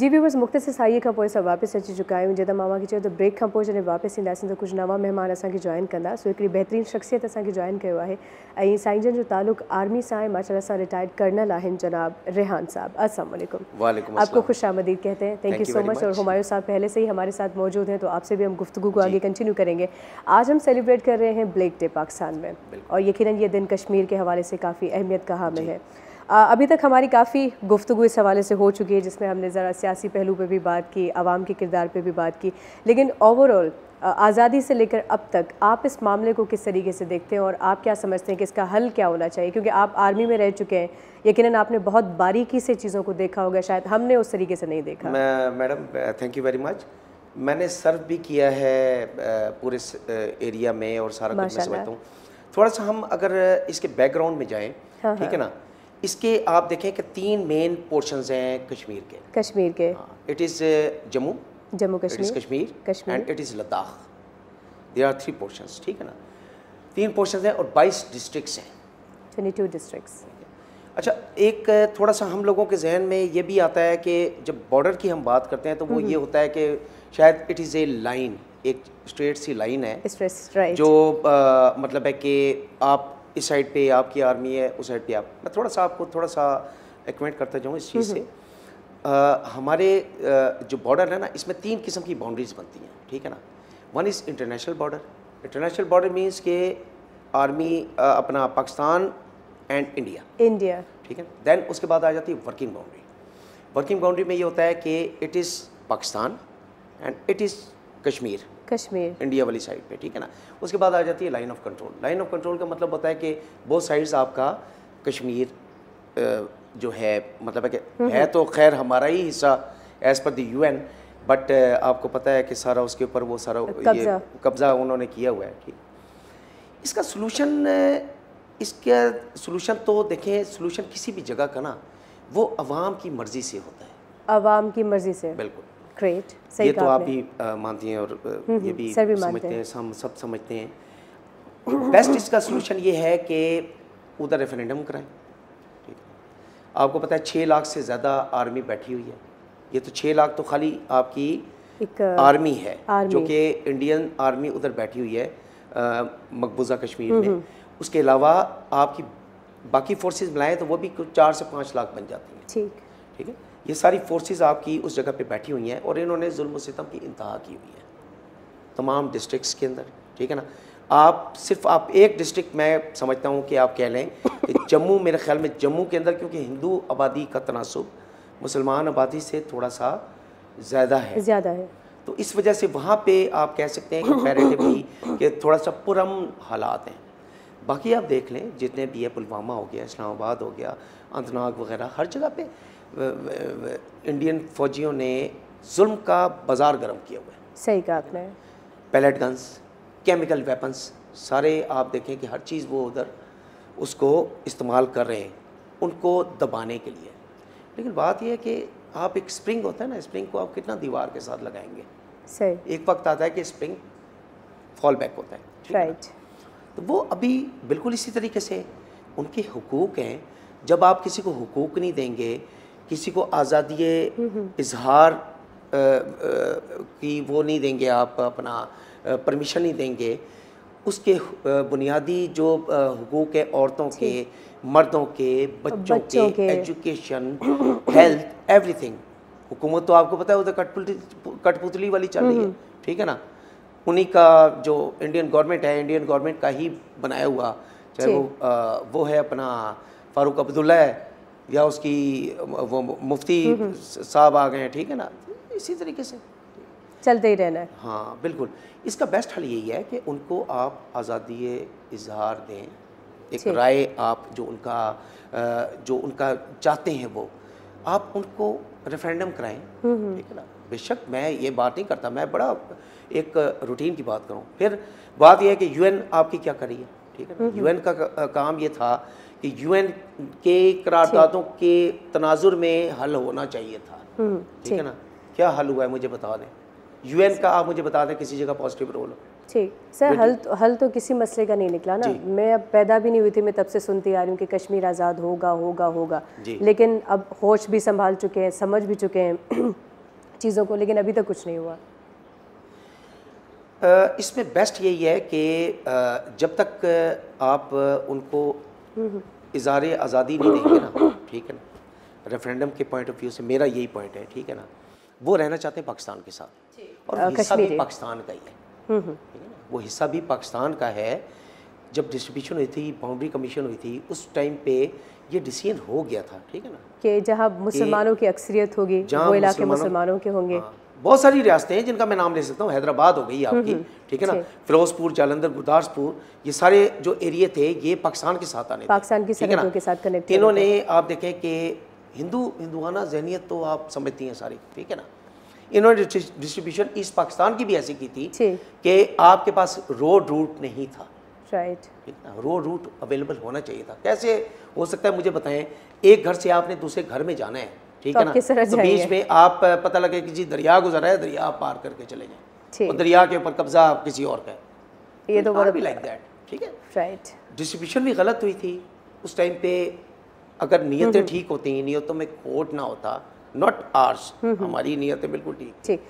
جی بھی بس مختصر سائیے کا واپس اچھی چکا ہوں جیسا ماں کے چیز بریک کا واپس آند کچھ نو مہمان اگر جوائن کری بہترین شخصیت ابھی جوائن کیا ہے سائنجن جو تعلق آرمی سے ہے ماشاء اللہ ریٹائرڈ کرنل ہیں جناب ریحان صاحب السلام علیکم آپ کو خوش آمدید کہتے ہیں تھینک یو سو مچ اور ہمارے ساتھ پہلے سے ہی ہمارے ساتھ موجود ہیں تو آپ سے بھی ہم گفتگو کو جی۔ آگے کنٹینیو کریں گے آج ہم سیلیبریٹ کر رہے ہیں بلیک ڈے پاکستان میں اور یقیناً یہ دن کشمیر کے حوالے سے کافی اہمیت کا حامل جی۔ ہے ابھی تک ہماری کافی گفتگو اس حوالے سے ہو چکی ہے جس میں ہم نے ذرا سیاسی پہلو پہ بھی بات کی عوام کے کردار پہ بھی بات کی لیکن اوور آل آزادی سے لے کر اب تک آپ اس معاملے کو کس طریقے سے دیکھتے ہیں اور آپ کیا سمجھتے ہیں کہ اس کا حل کیا ہونا چاہیے کیونکہ آپ آرمی میں رہ چکے ہیں یقیناً آپ نے بہت باریکی سے چیزوں کو دیکھا ہوگا شاید ہم نے اس طریقے سے نہیں دیکھا madam thank you very much میں نے سرو بھی کیا ہے پورے ایریا میں اور سارا تھوڑا سا ہم اگر اس کے بیک گراؤنڈ میں جائیں ہاں، ٹھیک ہے ہاں۔ نا اس کے آپ دیکھیں کہ تین مین پورشنز ہیں کشمیر کے کشمیر کے کشمیر لداخ ٹھیک ہے نا تین پورشنز ہیں اور بائیس ڈسٹرکٹس ہیں ٹو یعنی اچھا ایک تھوڑا سا ہم لوگوں کے ذہن میں یہ بھی آتا ہے کہ جب بارڈر کی ہم بات کرتے ہیں تو وہ یہ ہوتا ہے کہ شاید اٹ از اے لائن ایک اسٹریٹ سی لائن ہے جو مطلب ہے کہ آپ اس سائڈ پہ آپ کی آرمی ہے اس سائڈ پہ آپ میں تھوڑا سا آپ کو تھوڑا سا ایکمنٹ کرتا جاؤں اس چیز سے ہمارے جو باڈر ہے نا اس میں تین قسم کی باؤنڈریز بنتی ہیں ٹھیک ہے نا one is international border international border means کہ آرمی اپنا پاکستان اینڈ انڈیا انڈیا ٹھیک ہے دین اس کے بعد آ جاتی ہے ورکنگ باؤنڈری ورکنگ باؤنڈری میں یہ ہوتا ہے کہ it is Pakistan and it is Kashmir Kashmir India والی سائڈ پہ ٹھیک ہے نا اس کے بعد آ جاتی ہے line of control line of control کا مطلب ہوتا ہے کہ بہت سائڈس آپ کا کشمیر جو ہے مطلب ہے کہ ہے تو خیر ہمارا ہی حصہ as per the U N but آپ کو پتہ ہے کہ سارا اس کے اوپر وہ سارا یہ قبضہ انہوں نے کیا ہوا ہے ٹھیک اس کا سلوشن اس کا سلوشن تو دیکھیں سلوشن کسی بھی جگہ کا نا وہ عوام کی مرضی سے ہوتا ہے عوام کی مرضی سے بالکل گریٹ یہ تو آپ بھی مانتی ہیں اور یہ بھی سمجھتے سمجھتے ہیں ہیں ہم سب بیسٹ اس کا سلوشن یہ ہے کہ ادھر ریفرینڈم کرائیں آپ کو پتا ہے چھ لاکھ سے زیادہ آرمی بیٹھی ہوئی ہے یہ تو چھ لاکھ تو خالی آپ کی آرمی ہے جو کہ انڈین آرمی ادھر بیٹھی ہوئی ہے مقبوضہ کشمیر میں اس کے علاوہ آپ کی باقی فورسز بلائیں تو وہ بھی کچھ چار سے پانچ لاکھ بن جاتی ہیں ٹھیک ٹھیک ہے یہ ساری فورسز آپ کی اس جگہ پہ بیٹھی ہوئی ہیں اور انہوں نے ظلم و ستم کی انتہا کی ہوئی ہے تمام ڈسٹرکس کے اندر ٹھیک ہے نا آپ صرف آپ ایک ڈسٹرک میں سمجھتا ہوں کہ آپ کہہ لیں کہ جموں میرے خیال میں جموں کے اندر کیونکہ ہندو آبادی کا تناسب مسلمان آبادی سے تھوڑا سا زیادہ ہے زیادہ ہے تو اس وجہ سے وہاں پہ آپ کہہ سکتے ہیں بھی کہ تھوڑا سا پرم حالات ہیں باقی آپ دیکھ لیں جتنے بھی ہے پلوامہ ہو گیا اسلام آباد ہو گیا انت ناگ وغیرہ ہر جگہ پہ انڈین فوجیوں نے ظلم کا بازار گرم کیا ہوا ہے صحیح نے پیلٹ گنز کیمیکل ویپنز سارے آپ دیکھیں کہ ہر چیز وہ ادھر اس کو استعمال کر رہے ہیں ان کو دبانے کے لیے لیکن بات یہ ہے کہ آپ ایک سپرنگ ہوتا ہے نا سپرنگ کو آپ کتنا دیوار کے ساتھ لگائیں گے صحیح ایک وقت آتا ہے کہ سپرنگ فال بیک ہوتا ہے رائٹ تو وہ ابھی بالکل اسی طریقے سے ان کے حقوق ہیں جب آپ کسی کو حقوق نہیں دیں گے کسی کو آزادی اظہار کی وہ نہیں دیں گے آپ اپنا پرمیشن نہیں دیں گے اس کے بنیادی جو حقوق ہے عورتوں کے جی۔ مردوں کے بچوں کے ایجوکیشن ہیلتھ ایوری تھنگ حکومت تو آپ کو پتا ہے وہ تو کٹ پتلی والی چل رہی ہے ٹھیک ہے نا انہیں کا جو انڈین گورنمنٹ ہے انڈین گورنمنٹ کا ہی بنایا ہوا چاہے جی۔ وہ وہ ہے اپنا فاروق عبداللہ ہے یا اس کی وہ مفتی صاحب آ گئے ہیں ٹھیک ہے نا اسی طریقے سے چلتے ہی رہنا ہے ہاں بالکل اس کا بیسٹ حل یہی ہے کہ ان کو آپ آزادی اظہار دیں ایک رائے آپ جو ان کا جو ان کا چاہتے ہیں وہ آپ ان کو ریفرینڈم کرائیں ٹھیک ہے نا بے شک میں یہ بات نہیں کرتا میں بڑا ایک روٹین کی بات کروں پھر بات یہ ہے کہ یو این آپ کی کیا کری ہے ٹھیک ہے یو این کا کام یہ تھا یو این کے قراردادوں کے تناظر میں حل ہونا چاہیے تھا کیا حل ہوا ہے مجھے مجھے بتا بتا دیں دیں یو این کا آپ کسی جگہ رول سر حل تو کسی مسئلے کا نہیں نکلا نا جی۔ میں اب پیدا بھی نہیں ہوئی تھی میں تب سے سنتی آ رہی ہوں کہ کشمیر آزاد ہوگا ہوگا ہوگا جی۔ لیکن اب ہوش بھی سنبھال چکے ہیں سمجھ بھی چکے ہیں چیزوں کو لیکن ابھی تک کچھ نہیں ہوا اس میں بیسٹ یہی ہے کہ جب تک آپ ان کو اظہار آزادی نہیں دیں گے نا ٹھیک ہے نا ریفرینڈم کے پوائنٹ آف ویو سے میرا یہی پوائنٹ ہے ٹھیک ہے نا وہ رہنا چاہتے ہیں پاکستان کے ساتھ جی۔ اور حصہ بھی پاکستان کا ہی ہے وہ حصہ بھی پاکستان کا ہے جب ڈسٹریبیوشن ہوئی تھی باؤنڈری کمیشن ہوئی تھی اس ٹائم پہ یہ ڈیسیژن ہو گیا تھا ٹھیک ہے نا کہ جہاں مسلمانوں کی اکثریت ہوگی وہ علاقے مسلمانوں کے ہوں گے ہاں۔ بہت ساری ریاستیں ہیں جن کا میں نام لے سکتا ہوں حیدرآباد ہو گئی آپ کی ٹھیک ہے نا فیروز پور گرداس پور یہ سارے جو ایریے تھے یہ پاکستان کے ساتھ آنے پاکستان کی سرحدوں کے ساتھ کنیکٹ انہوں نے آپ دیکھیں کہ ہندو ہندوانہ ذہنیت تو آپ سمجھتی ہیں ساری ٹھیک ہے نا انہوں نے ڈسٹریبیوشن ایسٹ پاکستان کی بھی ایسی کی تھی جی۔ کہ آپ کے پاس روڈ روٹ نہیں تھا روڈ روٹ اویلیبل ہونا چاہیے تھا کیسے ہو سکتا ہے مجھے بتائیں ایک گھر سے آپ نے دوسرے گھر میں جانا ہے ٹھیک ہے نا تو بیچ پہ آپ پتہ لگے کہ جی دریا گزر ہے دریا پار کر کے چلے جائیں اور دریا کے اوپر قبضہ کسی اور کا ہے یہ تو بڑا بھی لائک دیٹ ٹھیک ہے رائٹ ڈسٹریبیوشن بھی غلط ہوئی تھی اس ٹائم پہ اگر نیتیں ٹھیک ہوتی ہیں نیتوں میں کوٹ نہ ہوتا ناٹ آرس ہماری نیتیں بالکل ٹھیک ٹھیک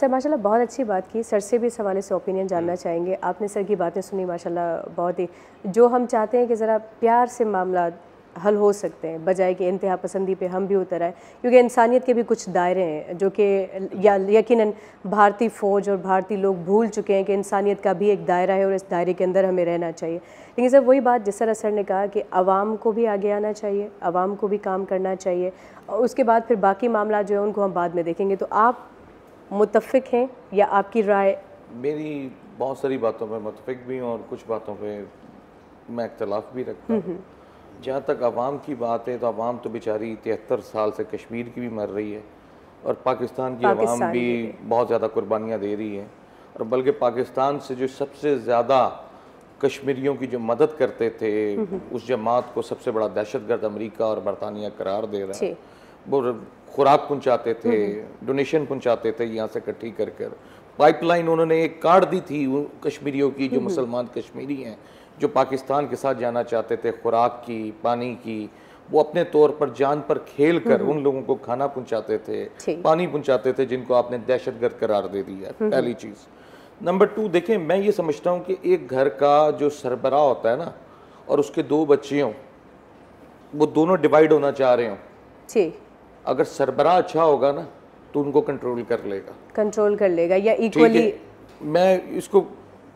سر ماشاء اللہ بہت اچھی بات کی سر سے بھی اس حوالے سے اوپینین جاننا چاہیں گے آپ نے سر کی باتیں سنی ماشاء اللہ بہت ہی جو ہم چاہتے ہیں کہ ذرا پیار سے معاملات حل ہو سکتے ہیں بجائے کہ انتہا پسندی پہ ہم بھی اتر آئے کیونکہ انسانیت کے بھی کچھ دائرے ہیں جو کہ یقیناً بھارتی فوج اور بھارتی لوگ بھول چکے ہیں کہ انسانیت کا بھی ایک دائرہ ہے اور اس دائرے کے اندر ہمیں رہنا چاہیے لیکن سر وہی بات جسر اثر نے کہا کہ عوام کو بھی آگے آنا چاہیے عوام کو بھی کام کرنا چاہیے اور اس کے بعد پھر باقی معاملات جو ہیں ان کو ہم بعد میں دیکھیں گے تو آپ متفق ہیں یا آپ کی رائے میری بہت ساری باتوں پہ متفق بھی ہوں اور کچھ باتوں پہ میں اختلاف بھی رکھتا ہوں جہاں تک عوام کی بات ہے تو عوام تو بیچاری تہتر سال سے کشمیر کی بھی مر رہی ہے اور پاکستان کی عوام بھی بہت زیادہ قربانیاں دے رہی ہے اور بلکہ پاکستان سے جو سب سے زیادہ کشمیریوں کی جو مدد کرتے تھے اس جماعت کو سب سے بڑا دہشت گرد امریکہ اور برطانیہ قرار دے رہا ہے جی۔ وہ خوراک پہنچاتے تھے ڈونیشن پہنچاتے تھے یہاں سے اکٹھی کر کر پائپ لائن انہوں نے ایک کارڈ دی تھی کشمیریوں کی جو مسلمان کشمیری ہیں جو پاکستان کے ساتھ جانا چاہتے تھے خوراک کی پانی کی وہ اپنے طور پر جان پر کھیل کر ان لوگوں کو کھانا پہنچاتے تھے پانی تھے جن کو آپ نے دہشت گرد میں یہ سمجھتا ہوں کہ ایک گھر کا جو سربراہ ہوتا ہے نا اور اس کے دو بچے ہوں وہ دونوں ڈیوائیڈ ہونا چاہ رہے ہوں جی۔ اگر سربراہ اچھا ہوگا نا تو ان کو کنٹرول کر لے گا کنٹرول کر لے گا یا ایکولی میں اس کو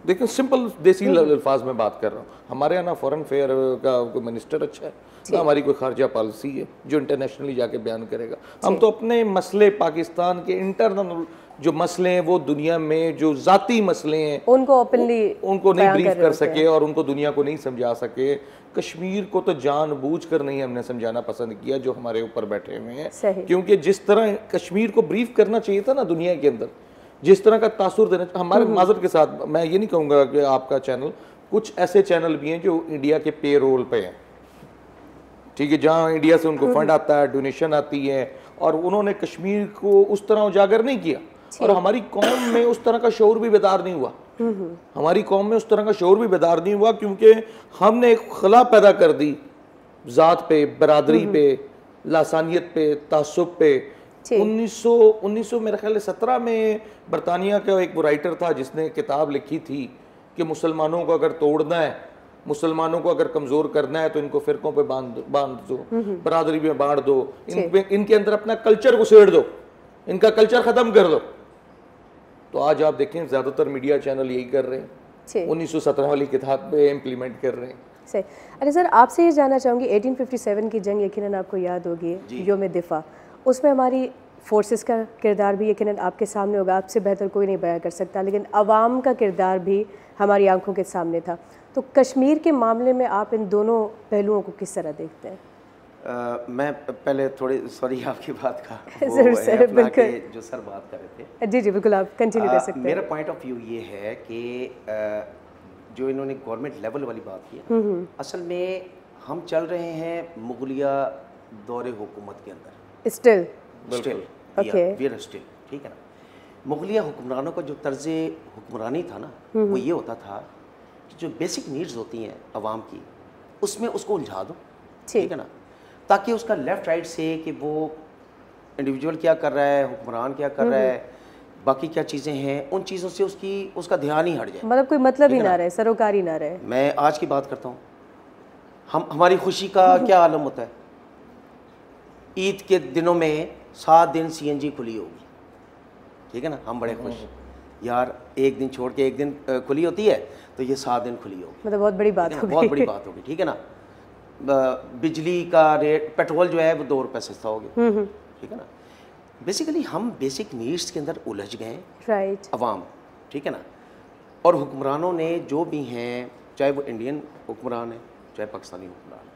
دیکھیں سمپل دیسی الفاظ میں بات کر رہا ہوں ہمارے یہاں نہ فورن فیئر کا کوئی منسٹر اچھا ہے جی۔ نہ ہماری کوئی خارجہ پالیسی ہے جو انٹرنیشنلی جا کے بیان کرے گا ہم جی۔ تو اپنے مسئلے پاکستان کے انٹرنل جو مسئلے ہیں وہ دنیا میں جو ذاتی مسئلے ہیں ان کو اوپنلی ان کو نہیں بریف کر سکے اور ان کو دنیا کو نہیں سمجھا سکے کشمیر کو تو جان بوجھ کر نہیں ہم نے سمجھانا پسند کیا جو ہمارے اوپر بیٹھے ہوئے ہیں کیونکہ جس طرح کشمیر کو بریف کرنا چاہیے تھا نا دنیا کے اندر جس طرح کا تاثر دینا ہمارے معذرت کے ساتھ میں یہ نہیں کہوں گا کہ آپ کا چینل کچھ ایسے چینل بھی ہیں جو انڈیا کے پے رول پہ ہیں ٹھیک ہے جہاں انڈیا سے ان کو فنڈ آتا ہے ڈونیشن آتی ہے اور انہوں نے کشمیر کو اس طرح اجاگر نہیں کیا اور ہماری قوم میں اس طرح کا شعور بھی بیدار نہیں ہوا ہماری قوم میں اس طرح کا شعور بھی بیدار نہیں ہوا کیونکہ ہم نے ایک خلا پیدا کر دی ذات پہ برادری پہ لاسانیت پہ تعصب پہ جی۔ میرے خیال سترہ میں برطانیہ کا ایک رائٹر تھا جس نے کتاب لکھی تھی کہ مسلمانوں کو اگر توڑنا ہے مسلمانوں کو اگر کمزور کرنا ہے تو ان کو فرقوں پہ باندھ دو برادری میں بانٹ دو جی۔ ان کے اندر اپنا کلچر کو سیڑ دو ان کا کلچر ختم کر دو تو آج آپ دیکھیں زیادہ تر میڈیا چینل یہی کر رہے ہیں جی۔ انیس سو سترہ والی کتاب پہ امپلیمنٹ کر رہے ہیں صحیح ارے اچھا سر آپ سے یہ جاننا چاہوں گی ایٹین ففٹی سیون کی جنگ یقیناً آپ کو یاد ہوگی یوم دفاع اس میں ہماری فورسز کا کردار بھی یقیناً آپ کے سامنے ہوگا آپ سے بہتر کوئی نہیں بیان کر سکتا لیکن عوام کا کردار بھی ہماری آنکھوں کے سامنے تھا تو کشمیر کے معاملے میں آپ ان دونوں پہلوؤں کو کس طرح دیکھتے ہیں میں پہلے تھوڑی سوری آپ کی بات کا جو سر بات کر رہے تھے جی جی بالکل آپ کنٹینیو کر سکتے ہیں میرا پوائنٹ آف ویو یہ ہے کہ جو انہوں نے گورنمنٹ لیول والی بات کی اصل میں ہم چل رہے ہیں مغلیہ دور حکومت کے اندر اسٹل اسٹل ٹھیک ہے نا مغلیہ حکمرانوں کا جو طرز حکمرانی تھا نا وہ یہ ہوتا تھا کہ جو بیسک نیڈز ہوتی ہیں عوام کی اس میں اس کو الجھا دو ٹھیک ہے نا تاکہ اس کا لیفٹ رائٹ سے کہ وہ انڈیویجول کیا کر رہا ہے حکمران کیا کر رہا ہے باقی کیا چیزیں ہیں ان چیزوں سے اس کی اس کا دھیان ہی ہٹ جائے مطلب کوئی مطلب ہی نہ رہے سروکاری نہ رہے میں آج کی بات کرتا ہوں ہماری خوشی کا کیا عالم ہوتا ہے عید کے دنوں میں سات دن سی این جی کھلی ہوگی ٹھیک ہے نا ہم بڑے خوش یار ایک دن چھوڑ کے ایک دن کھلی ہوتی ہے تو یہ سات دن کھلی ہوگی مطلب بہت بڑی بات ہوگی بہت بڑی بات ہوگی ٹھیک ہے نا بجلی کا ریٹ پیٹرول جو ہے وہ دو روپے سستا ہوگی ٹھیک ہے نا بیسیکلی ہم بیسک نیڈس کے اندر الجھ گئے عوام ٹھیک ہے نا اور حکمرانوں نے جو بھی ہیں چاہے وہ انڈین حکمران ہیں چاہے پاکستانی حکمران ہیں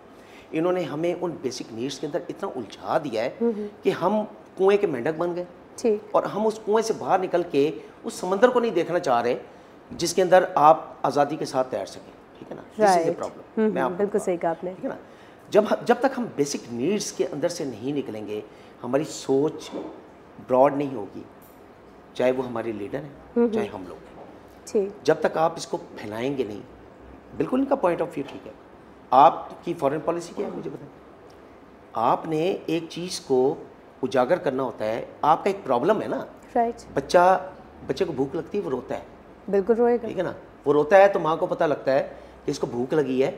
انہوں نے ہمیں ان بیسک نیڈس کے اندر اتنا الجھا دیا ہے کہ ہم کنویں کے مینڈک بن گئے اور ہم اس کنویں سے باہر نکل کے اس سمندر کو نہیں دیکھنا چاہ رہے جس کے اندر آپ آزادی کے ساتھ تیر سکیں جب تک ہم بیسک نیڈس کے اندر سے نہیں نکلیں گے ہماری سوچ براڈ نہیں ہوگی چاہے وہ ہمارے لیڈر ہیں چاہے ہم لوگ ہیں جب تک آپ اس کو پھیلائیں گے نہیں بالکل ان کا پوائنٹ آف ویو ٹھیک ہے آپ کی فورن پالیسی کیا ہے مجھے بتائیں آپ نے ایک چیز کو اجاگر کرنا ہوتا ہے آپ کا ایک پرابلم ہے نا بچہ بچے کو بھوک لگتی ہے وہ روتا ہے بالکل روئے گا ٹھیک ہے نا وہ روتا ہے تو ماں کو پتہ لگتا ہے کہ اس کو بھوک لگی ہے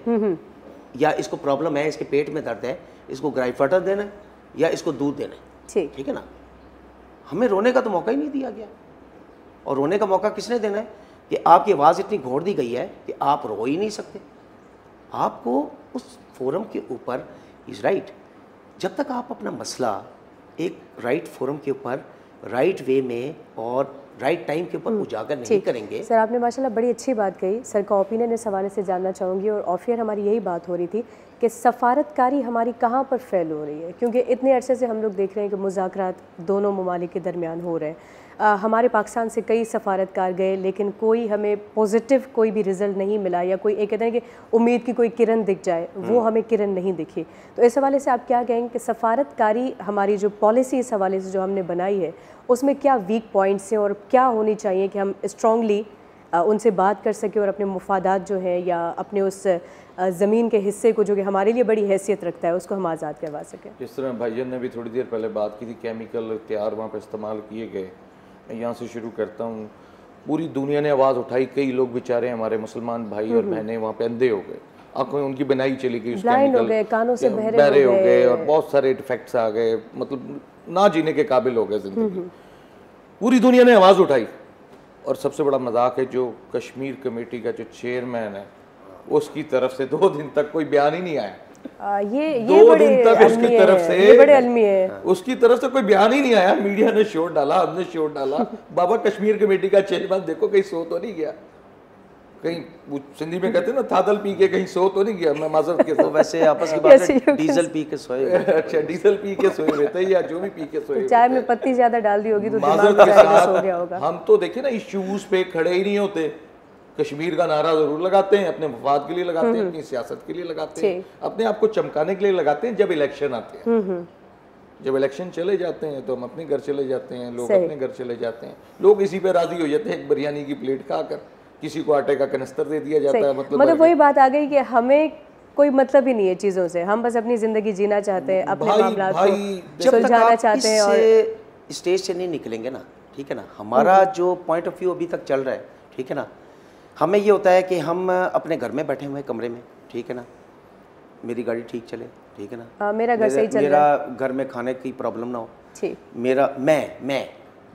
یا اس کو پرابلم ہے اس کے پیٹ میں درد ہے اس کو گرائی فٹر دینا ہے یا اس کو دودھ دینا ہے ٹھیک ہے نا ہمیں رونے کا تو موقع ہی نہیں دیا گیا اور رونے کا موقع کس نے دینا ہے کہ آپ کی آواز اتنی گھوڑ دی گئی ہے کہ آپ رو ہی نہیں سکتے آپ کو اس فورم کے اوپر از رائٹ جب تک آپ اپنا مسئلہ ایک رائٹ فورم کے اوپر رائٹ وے میں اور رائٹ ٹائم کے اوپر نہیں کریں گے سر آپ نے ماشاءاللہ بڑی اچھی بات کہی سر کا اوپینین اس حوالے سے جاننا چاہوں گی اور آفیئر ہماری یہی بات ہو رہی تھی کہ سفارتکاری ہماری کہاں پر فیل ہو رہی ہے کیونکہ اتنے عرصے سے ہم لوگ دیکھ رہے ہیں کہ مذاکرات دونوں ممالک کے درمیان ہو رہے ہیں ہمارے پاکستان سے کئی سفارتکار گئے لیکن کوئی ہمیں پوزیٹیو کوئی بھی رزلٹ نہیں ملا یا کوئی ایک کہتے ہیں کہ امید کی کوئی کرن دکھ جائے وہ ہمیں کرن نہیں دکھی تو اس حوالے سے آپ کیا کہیں کہ سفارتکاری ہماری جو پالیسی اس حوالے سے جو ہم نے بنائی ہے اس میں کیا ویک پوائنٹس ہیں اور کیا ہونی چاہیے کہ ہم اسٹرانگلی ان سے بات کر سکیں اور اپنے مفادات جو ہیں یا اپنے اس زمین کے حصے کو جو کہ ہمارے لیے بڑی حیثیت رکھتا ہے اس کو ہم آزاد کروا سکیں جس طرح بھائی نے بھی تھوڑی دیر پہلے بات کی تھی کیمیکل اختیار وہاں پہ استعمال کیے گئے میں یہاں سے شروع کرتا ہوں پوری دنیا نے آواز اٹھائی کئی لوگ ہیں ہمارے مسلمان بھائی اور بہنیں وہاں پہ اندھے ہو گئے آنکھوں ان کی بنائی چلی گئی کانوں سے بہرے ہو گئے اور بہت سارے ڈیفیکٹس آ گئے مطلب نہ جینے کے قابل ہو گئے زندگی پوری دنیا نے آواز اٹھائی اور سب سے بڑا مذاق ہے جو کشمیر کمیٹی کا جو چیئرمین ہے اس کی طرف سے دو دن تک کوئی بیان ہی نہیں آیا دو دن تک اس کی طرف سے اس کی طرف سے کوئی بیان ہی نہیں آیا میڈیا نے شوٹ ڈالا ہم نے شوٹ ڈالا بابا کشمیر کمیٹی کا چیئرمین دیکھو کہیں سو تو نہیں گیا کہیں سندھی میں کہتے ہیں نا تھادل پی کے کہیں سو تو نہیں گیا میں معذرت کے ساتھ ویسے آپس کی بات ہے ڈیزل پی کے سوئے اچھا ڈیزل پی کے سوئے ہوئے تھے یا جو بھی پی کے سوئے ہوئے چائے میں پتی زیادہ ڈال دی ہوگی تو دماغ زیادہ سو گیا ہوگا ہم تو دیکھیں نا ایشوز پہ کھڑے ہی نہیں ہوتے کشمیر کا نعرہ ضرور لگاتے ہیں اپنے مفاد کے لیے لگاتے ہیں اپنی سیاست کے لیے لگاتے جی۔ ہیں اپنے آپ کو چمکانے کے لیے لگاتے ہیں جب الیکشن آتے ہیں جب الیکشن چلے جاتے ہیں تو ہم اپنے گھر چلے جاتے ہیں لوگ اپنے گھر چلے جاتے ہیں لوگ اسی پہ راضی ہو جاتے ہیں ایک بریانی کی پلیٹ کھا کر کسی کو آٹے کا کنستر دے دیا جاتا ہے مطلب, مطلب وہی بات آ گئی کہ ہمیں کوئی مطلب ہی نہیں ہے چیزوں سے ہم بس اپنی زندگی جینا چاہتے ہیں اپنے معاملات کو سلجھانا چاہتے ہیں اور اسٹیج سے نہیں نکلیں گے نا ٹھیک ہے نا ہمارا جو پوائنٹ آف ویو ابھی تک چل رہا ہے ٹھیک ہے نا ہمیں یہ ہوتا ہے کہ ہم اپنے گھر میں بیٹھے ہوئے کمرے میں ٹھیک ہے نا میری گاڑی ٹھیک چلے ٹھیک ہے نا ہاں، میرا گھر صحیح میرا گھر میں کھانے کی پرابلم نہ ہو میرا میں میں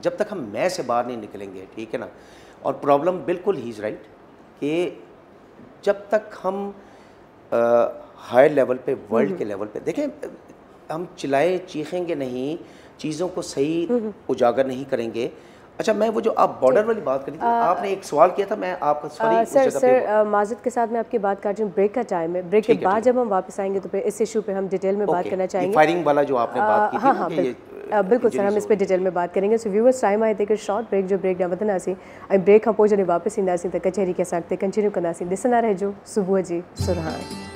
جب تک ہم میں سے باہر نہیں نکلیں گے ٹھیک ہے نا اور پرابلم بالکل ہی از رائٹ کہ جب تک ہم ہائر لیول پہ ورلڈ کے لیول پہ دیکھیں ہم چلائے چیخیں گے نہیں چیزوں کو صحیح اجاگر نہیں کریں گے اچھا میں وہ جو آپ بارڈر جی، والی بات کری تھی آپ نے ایک سوال کیا تھا میں آپ کا سوری سر سر معذرت کے ساتھ میں آپ کی بات کر رہی ہوں بریک کا ٹائم ہے بریک کے بعد جب ہم واپس آئیں گے تو پھر اس ایشو پہ ہم ڈیٹیل میں بات کرنا چاہیں گے فائرنگ والا جو آپ نے بات کی ہاں ہاں بالکل سر ہم اس پہ ڈیٹیل میں بات کریں گے سو ویورس ٹائم آئے تھے کہ شارٹ بریک جو بریک نہ وتھ نہ سیں ایں بریک ہم پوچھنے واپس ایندا سیں تے کچہری کے ساتھ تے کنٹینیو کرنا سیں دسنا رہ جو صبح جی سرحان